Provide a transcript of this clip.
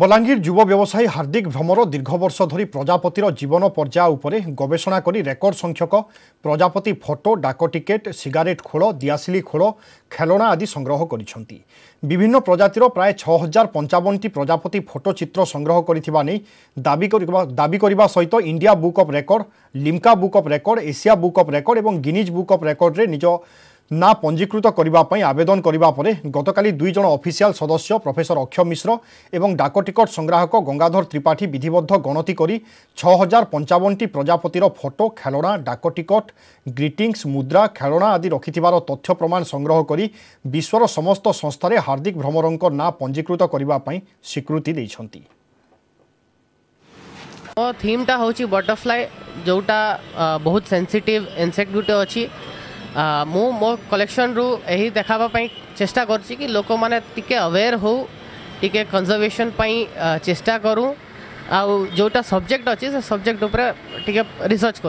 বলাঙ্গীর যুব ব্যবসায়ী হার্দিক ভ্রমর দীর্ঘ বর্ষ ধরি প্রজাপতির জীবন পর্যায় উপরে গবেষণা করে রেকর্ড সংখ্যক প্রজাপতি ফটো ডাক টিকেট সিগারেট খোল দিয়াশিলি খোল খেলনা আদি সংগ্রহ করেছেন বিভিন্ন প্রজাতির প্রায় ছ হাজার পঞ্চাবনটি প্রজাপতি ফটোচিত্র সংগ্রহ করা নিয়ে দাবি দাবি করা সহ India book of record Limca book of record Asia book of record এবং গিনিজ বুক অফ রেকর্ডে নিজ ନା ପଞ୍ଜୀକୃତ କରିବା ପାଇଁ ଆବେଦନ କରିବା ପରେ ଗତକାଲି ଦୁଇ ଜଣ ଅଫିସିଆଲ ସଦସ୍ୟ ପ୍ରଫେସର ଅକ୍ଷୟ ମିଶ୍ର ଏବଂ ଡାକ ଟିକଟ ସଂଗ୍ରାହକ ଗଙ୍ଗାଧର ତ୍ରିପାଠୀ ବିଧିବଦ୍ଧ ଗଣତି କରି ଛଅ ହଜାର ପଞ୍ଚାବନଟି ପ୍ରଜାପତିର ଫଟୋ ଖେଳଣା ଡାକ ଟିକଟ ଗ୍ରିଟିଂସ୍ ମୁଦ୍ରା ଖେଳଣା ଆଦି ରଖିଥିବାର ତଥ୍ୟ ପ୍ରମାଣ ସଂଗ୍ରହ କରି ବିଶ୍ୱର ସମସ୍ତ ସଂସ୍ଥାରେ ହାର୍ଦ୍ଦିକ ଭ୍ରମରଙ୍କ ନାଁ ପଞ୍ଜୀକୃତ କରିବା ପାଇଁ ସ୍ୱୀକୃତି ଦେଇଛନ୍ତି ମୋ ଥିମ୍ଟା ହେଉଛି ବଟରଫ୍ଲାଏ ଯେଉଁଟା ବହୁତ ସେନ୍ସିଟିଭ୍ ଇନ୍ସେକ୍ଟ ଗୋଟେ ଅଛି मु मो कलेक्शन रु यही देखाप चेष्टा कर लोक मैंने टी अवेयर हो टे कंजर्वेशन चेष्टा करूँ आ जोटा सब्जेक्ट अच्छे से सब्जेक्ट उपरे रिसर्च कर